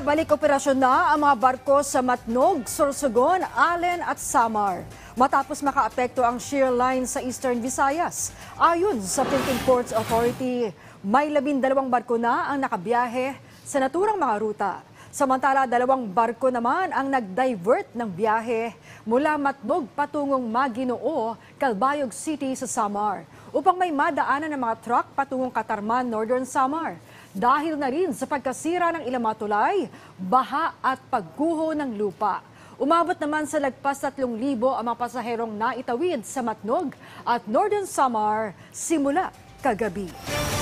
Balik operasyon na ang mga barko sa Matnog, Sorsogon, Allen at Samar. Matapos makaapekto ang shear line sa Eastern Visayas. Ayon sa Philippine Ports Authority, may labindalawang barko na ang nakabiyahe sa naturang mga ruta. Samantala, dalawang barko naman ang nag-divert ng biyahe mula Matnog patungong Maginoo, Calbayog City sa Samar upang may madaanan ng mga truck patungong Katarman, Northern Samar dahil na rin sa pagkasira ng ilamatulay, baha at pagguho ng lupa. Umabot naman sa lagpas 3,000 ang mga pasaherong naitawid sa Matnog at Northern Samar simula kagabi.